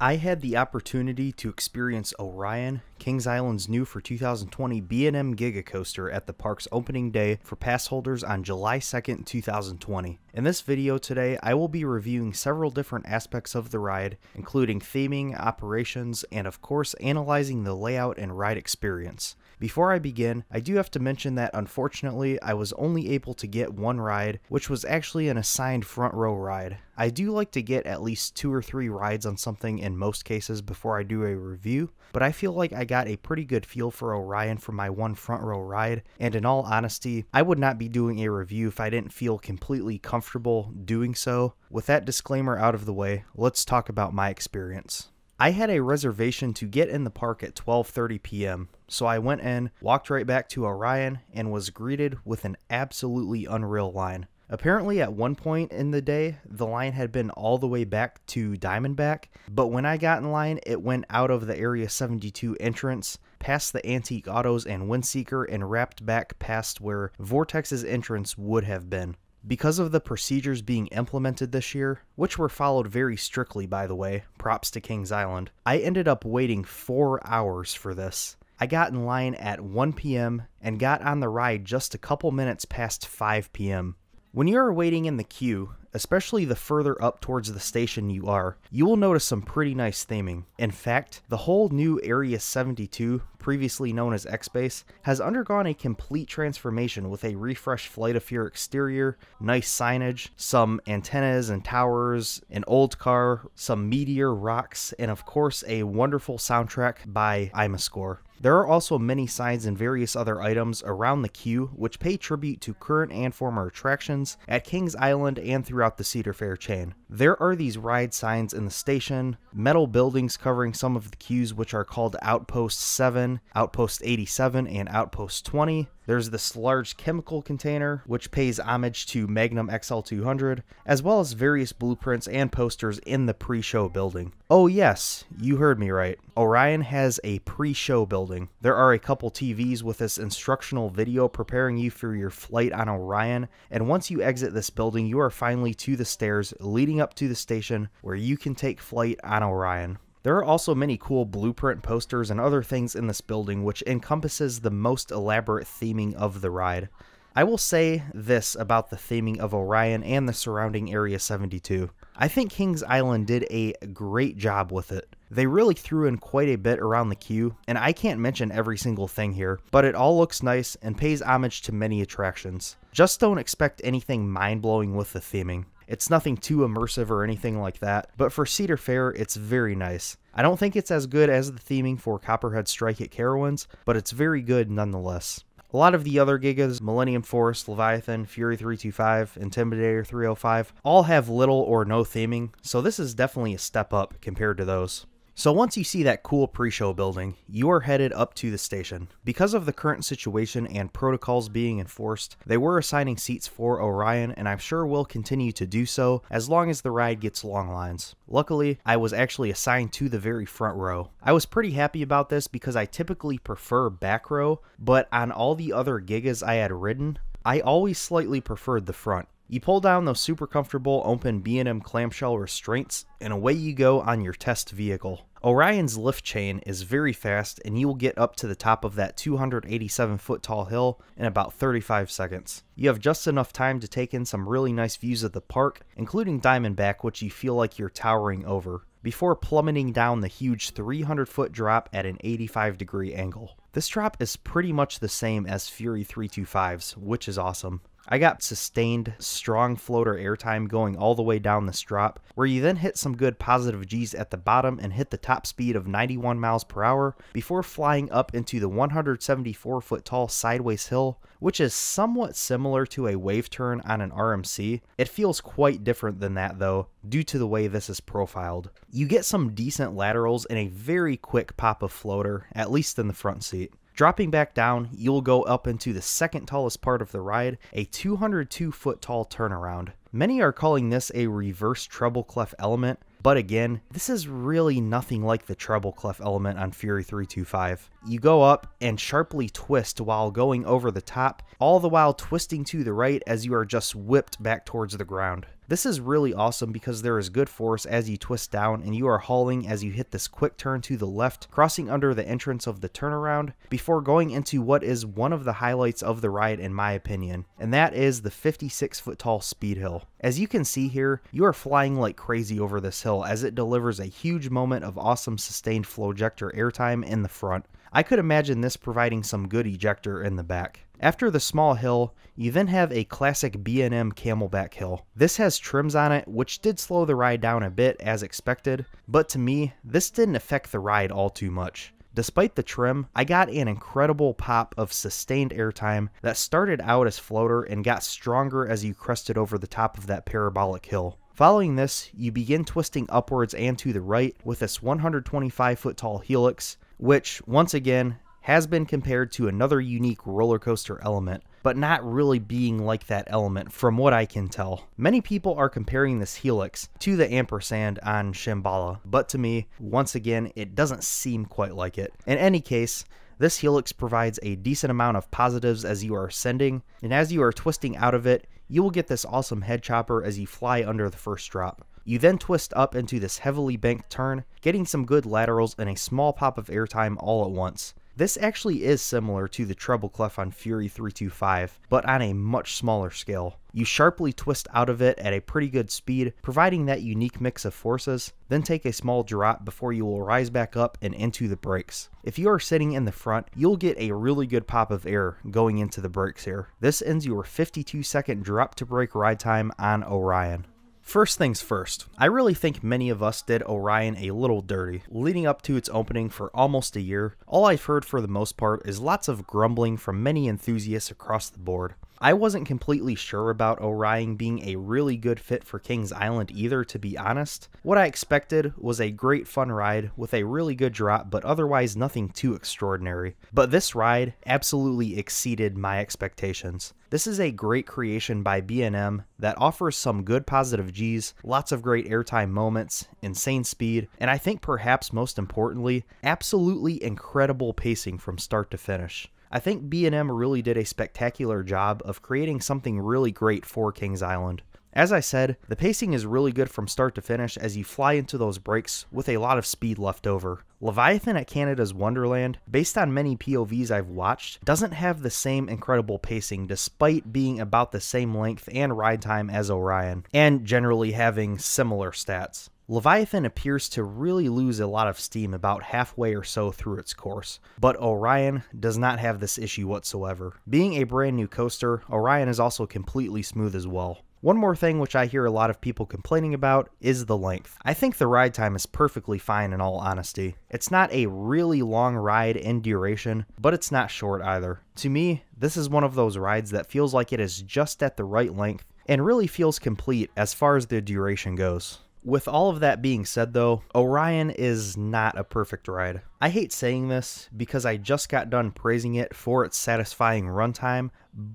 I had the opportunity to experience Orion, Kings Island's new for 2020 B&M Coaster at the park's opening day for pass holders on July 2nd, 2020. In this video today, I will be reviewing several different aspects of the ride, including theming, operations, and of course, analyzing the layout and ride experience. Before I begin, I do have to mention that unfortunately I was only able to get one ride, which was actually an assigned front row ride. I do like to get at least two or three rides on something in most cases before I do a review, but I feel like I got a pretty good feel for Orion from my one front row ride, and in all honesty, I would not be doing a review if I didn't feel completely comfortable doing so. With that disclaimer out of the way, let's talk about my experience. I had a reservation to get in the park at 12:30 p.m., so I went in, walked right back to Orion, and was greeted with an absolutely unreal line. Apparently, at one point in the day, the line had been all the way back to Diamondback, but when I got in line, it went out of the Area 72 entrance, past the Antique Autos and Windseeker, and wrapped back past where Vortex's entrance would have been. Because of the procedures being implemented this year, which were followed very strictly by the way, props to Kings Island, I ended up waiting 4 hours for this. I got in line at 1 p.m. and got on the ride just a couple minutes past 5 p.m. When you are waiting in the queue, especially the further up towards the station you are, you will notice some pretty nice theming. In fact, the whole new Area 72, previously known as X-Base, has undergone a complete transformation with a refreshed Flight of your exterior, nice signage, some antennas and towers, an old car, some meteor rocks, and of course a wonderful soundtrack by Imascore. There are also many signs and various other items around the queue which pay tribute to current and former attractions at Kings Island and throughout the Cedar Fair chain. There are these ride signs in the station, metal buildings covering some of the queues which are called Outpost 7, Outpost 87, and Outpost 20, there's this large chemical container, which pays homage to Magnum XL200, as well as various blueprints and posters in the pre show building. Oh, yes, you heard me right. Orion has a pre show building. There are a couple TVs with this instructional video preparing you for your flight on Orion, and once you exit this building, you are finally to the stairs leading up to the station where you can take flight on Orion. There are also many cool blueprint posters and other things in this building which encompasses the most elaborate theming of the ride. I will say this about the theming of Orion and the surrounding Area 72. I think Kings Island did a great job with it. They really threw in quite a bit around the queue, and I can't mention every single thing here, but it all looks nice and pays homage to many attractions. Just don't expect anything mind blowing with the theming. It's nothing too immersive or anything like that, but for Cedar Fair, it's very nice. I don't think it's as good as the theming for Copperhead Strike at Carowinds, but it's very good nonetheless. A lot of the other Gigas, Millennium Force, Leviathan, Fury 325, Intimidator 305, all have little or no theming, so this is definitely a step up compared to those. So once you see that cool pre-show building, you are headed up to the station. Because of the current situation and protocols being enforced, they were assigning seats for Orion and I'm sure will continue to do so as long as the ride gets long lines. Luckily, I was actually assigned to the very front row. I was pretty happy about this because I typically prefer back row, but on all the other gigas I had ridden, I always slightly preferred the front. You pull down those super comfortable open B&M clamshell restraints and away you go on your test vehicle. Orion's lift chain is very fast and you will get up to the top of that 287 foot tall hill in about 35 seconds. You have just enough time to take in some really nice views of the park, including Diamondback which you feel like you're towering over, before plummeting down the huge 300 foot drop at an 85 degree angle. This drop is pretty much the same as Fury 325's, which is awesome. I got sustained, strong floater airtime going all the way down this drop, where you then hit some good positive Gs at the bottom and hit the top speed of 91 miles per hour before flying up into the 174 foot tall sideways hill, which is somewhat similar to a wave turn on an RMC. It feels quite different than that though, due to the way this is profiled. You get some decent laterals and a very quick pop of floater, at least in the front seat. Dropping back down, you'll go up into the second tallest part of the ride, a 202 foot tall turnaround. Many are calling this a reverse treble clef element, but again, this is really nothing like the treble clef element on Fury 325. You go up and sharply twist while going over the top, all the while twisting to the right as you are just whipped back towards the ground. This is really awesome because there is good force as you twist down and you are hauling as you hit this quick turn to the left, crossing under the entrance of the turnaround before going into what is one of the highlights of the ride in my opinion, and that is the 56 foot tall speed hill. As you can see here, you are flying like crazy over this hill as it delivers a huge moment of awesome sustained flow ejector airtime in the front. I could imagine this providing some good ejector in the back. After the small hill, you then have a classic B&M Camelback hill. This has trims on it, which did slow the ride down a bit as expected, but to me, this didn't affect the ride all too much. Despite the trim, I got an incredible pop of sustained airtime that started out as floater and got stronger as you crested over the top of that parabolic hill. Following this, you begin twisting upwards and to the right with this 125 foot tall helix, which, once again, has been compared to another unique roller coaster element, but not really being like that element from what I can tell. Many people are comparing this helix to the ampersand on Shambhala, but to me, once again, it doesn't seem quite like it. In any case, this helix provides a decent amount of positives as you are ascending, and as you are twisting out of it, you will get this awesome head chopper as you fly under the first drop. You then twist up into this heavily banked turn, getting some good laterals and a small pop of airtime all at once. This actually is similar to the treble clef on Fury 325, but on a much smaller scale. You sharply twist out of it at a pretty good speed, providing that unique mix of forces, then take a small drop before you will rise back up and into the brakes. If you are sitting in the front, you'll get a really good pop of air going into the brakes here. This ends your 52 second drop to brake ride time on Orion. First things first, I really think many of us did Orion a little dirty. Leading up to its opening for almost a year, all I've heard for the most part is lots of grumbling from many enthusiasts across the board. I wasn't completely sure about Orion being a really good fit for Kings Island either, to be honest. What I expected was a great fun ride with a really good drop, but otherwise nothing too extraordinary. But this ride absolutely exceeded my expectations. This is a great creation by B&M that offers some good positive Gs, lots of great airtime moments, insane speed, and I think perhaps most importantly, absolutely incredible pacing from start to finish. I think B&M really did a spectacular job of creating something really great for Kings Island. As I said, the pacing is really good from start to finish as you fly into those breaks with a lot of speed left over. Leviathan at Canada's Wonderland, based on many POVs I've watched, doesn't have the same incredible pacing despite being about the same length and ride time as Orion, and generally having similar stats. Leviathan appears to really lose a lot of steam about halfway or so through its course, but Orion does not have this issue whatsoever. Being a brand new coaster, Orion is also completely smooth as well. One more thing which I hear a lot of people complaining about is the length. I think the ride time is perfectly fine in all honesty. It's not a really long ride in duration, but it's not short either. To me, this is one of those rides that feels like it is just at the right length and really feels complete as far as the duration goes. With all of that being said, though, Orion is not a perfect ride. I hate saying this because I just got done praising it for its satisfying runtime,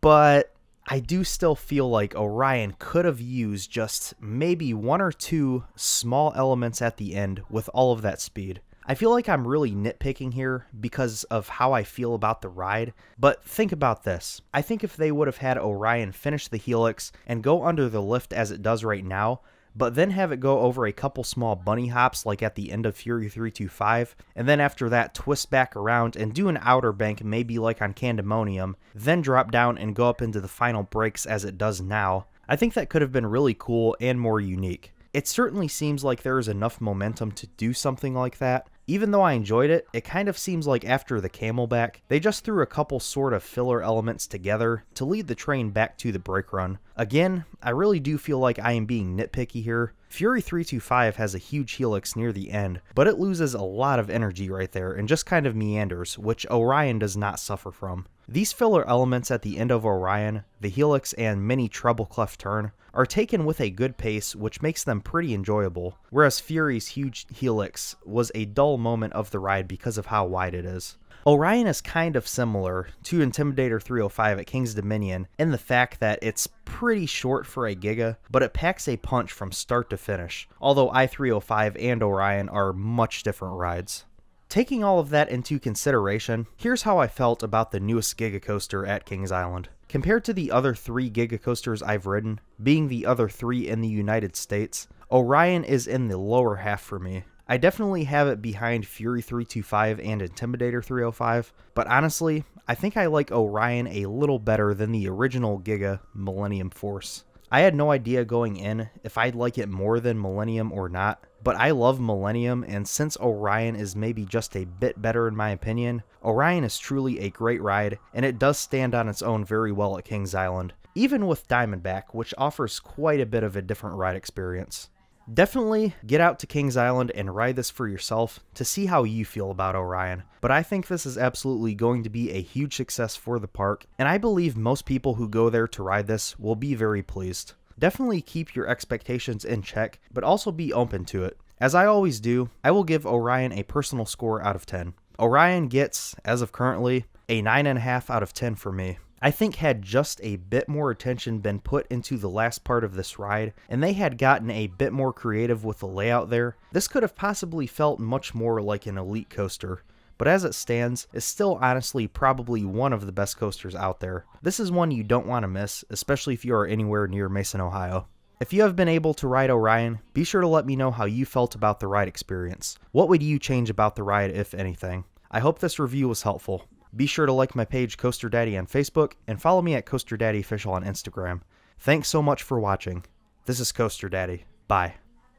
but I do still feel like Orion could have used just maybe one or two small elements at the end with all of that speed. I feel like I'm really nitpicking here because of how I feel about the ride, but think about this. I think if they would have had Orion finish the Helix and go under the lift as it does right now, but then have it go over a couple small bunny hops like at the end of Fury 325, and then after that twist back around and do an outer bank maybe like on Candemonium, then drop down and go up into the final breaks as it does now. I think that could have been really cool and more unique. It certainly seems like there is enough momentum to do something like that, even though I enjoyed it, it kind of seems like after the camelback, they just threw a couple sort of filler elements together to lead the train back to the brake run. Again, I really do feel like I am being nitpicky here, Fury 325 has a huge helix near the end, but it loses a lot of energy right there and just kind of meanders, which Orion does not suffer from. These filler elements at the end of Orion, the helix and mini treble clef turn, are taken with a good pace which makes them pretty enjoyable, whereas Fury's huge helix was a dull moment of the ride because of how wide it is. Orion is kind of similar to Intimidator 305 at King's Dominion in the fact that it's pretty short for a Giga, but it packs a punch from start to finish, although I-305 and Orion are much different rides. Taking all of that into consideration, here's how I felt about the newest Giga Coaster at Kings Island. Compared to the other three Giga Coasters I've ridden, being the other three in the United States, Orion is in the lower half for me, I definitely have it behind Fury 325 and Intimidator 305, but honestly, I think I like Orion a little better than the original Giga Millennium Force. I had no idea going in if I'd like it more than Millennium or not, but I love Millennium, and since Orion is maybe just a bit better in my opinion, Orion is truly a great ride, and it does stand on its own very well at Kings Island, even with Diamondback, which offers quite a bit of a different ride experience. Definitely get out to Kings Island and ride this for yourself to see how you feel about Orion. But I think this is absolutely going to be a huge success for the park, and I believe most people who go there to ride this will be very pleased. Definitely keep your expectations in check, but also be open to it. As I always do, I will give Orion a personal score out of 10. Orion gets, as of currently, a 9.5 out of 10 for me. I think had just a bit more attention been put into the last part of this ride, and they had gotten a bit more creative with the layout there, this could have possibly felt much more like an elite coaster. But as it stands, it's still honestly probably one of the best coasters out there. This is one you don't want to miss, especially if you are anywhere near Mason, Ohio. If you have been able to ride Orion, be sure to let me know how you felt about the ride experience. What would you change about the ride, if anything? I hope this review was helpful. Be sure to like my page Coaster Daddy on Facebook and follow me at Coaster Daddy Official on Instagram. Thanks so much for watching. This is Coaster Daddy. Bye.